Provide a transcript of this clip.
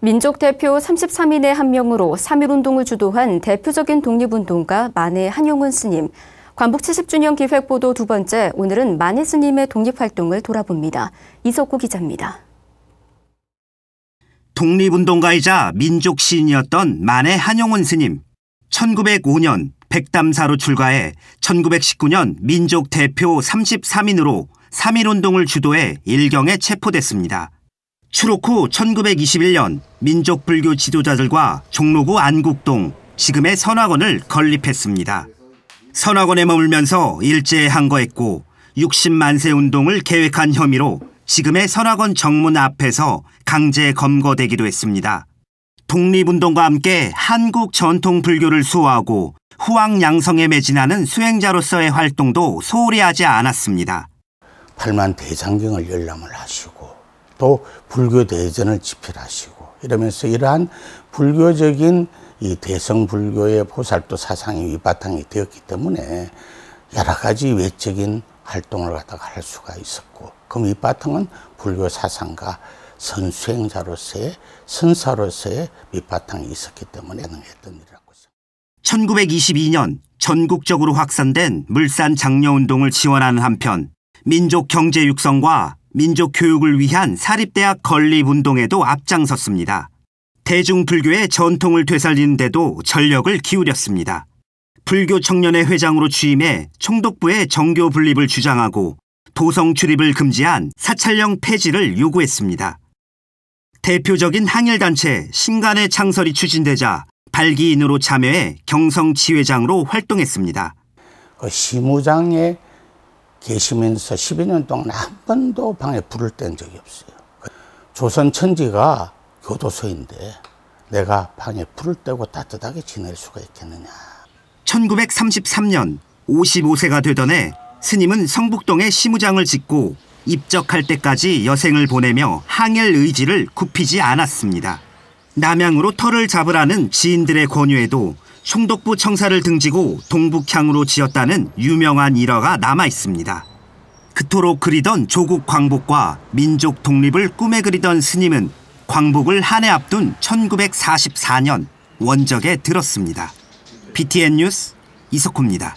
민족 대표 33인의 한 명으로 3.1운동을 주도한 대표적인 독립운동가 만해 한용운 스님. 관북 70주년 기획보도 두 번째, 오늘은 만해 스님의 독립활동을 돌아봅니다. 이석구 기자입니다. 독립운동가이자 민족 시인이었던 만해 한용운 스님. 1905년 백담사로 출가해 1919년 민족 대표 33인으로 3.1운동을 주도해 일경에 체포됐습니다. 추록 후 1921년 민족 불교 지도자들과 종로구 안국동 지금의 선화원을 건립했습니다. 선화원에 머물면서 일제에 항거했고 60만세 운동을 계획한 혐의로 지금의 선화원 정문 앞에서 강제 검거되기도 했습니다. 독립운동과 함께 한국 전통 불교를 수호하고 후왕양성에 매진하는 수행자로서의 활동도 소홀히 하지 않았습니다. 팔만 대장경을 열람을 하시고 또 불교 대전을 집필하시고 이러면서 이러한 불교적인 이 대성 불교의 보살도 사상이 위바탕이 되었기 때문에 여러 가지 외적인 활동을 갖다가 할 수가 있었고 그 밑바탕은 불교 사상과 선수행자로서의 선사로서의 밑바탕이 있었기 때문에 가능했던 일이라고 생 1922년 전국적으로 확산된 물산 장려 운동을 지원하는 한편 민족 경제 육성과 민족 교육을 위한 사립대학 건립운동에도 앞장섰습니다. 대중불교의 전통을 되살리는 데도 전력을 기울였습니다. 불교 청년회 회장으로 취임해 총독부의 정교 분립을 주장하고 도성 출입을 금지한 사찰령 폐지를 요구했습니다. 대표적인 항일단체 신간의 창설이 추진되자 발기인으로 참여해 경성 지회장으로 활동했습니다. 그 시무장의 계시면서 12년 동안 한 번도 방에 불을 뗀 적이 없어요. 조선 천지가 교도소인데 내가 방에 불을 떼고 따뜻하게 지낼 수가 있겠느냐. 1933년 55세가 되던 해 스님은 성북동에 시무장을 짓고 입적할 때까지 여생을 보내며 항일 의지를 굽히지 않았습니다. 남양으로 터를 잡으라는 지인들의 권유에도 송덕부 청사를 등지고 동북향으로 지었다는 유명한 일화가 남아 있습니다. 그토록 그리던 조국 광복과 민족 독립을 꿈에 그리던 스님은 광복을 한 해 앞둔 1944년 원적에 들었습니다. BTN 뉴스 이석호입니다.